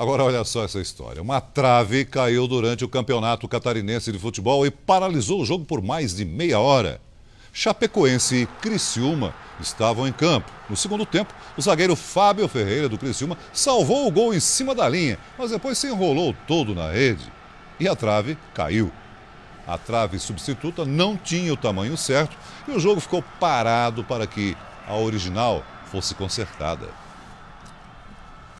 Agora olha só essa história. Uma trave caiu durante o Campeonato Catarinense de Futebol e paralisou o jogo por mais de meia hora. Chapecoense e Criciúma estavam em campo. No segundo tempo, o zagueiro Fábio Ferreira do Criciúma salvou o gol em cima da linha, mas depois se enrolou todo na rede e a trave caiu. A trave substituta não tinha o tamanho certo e o jogo ficou parado para que a original fosse consertada.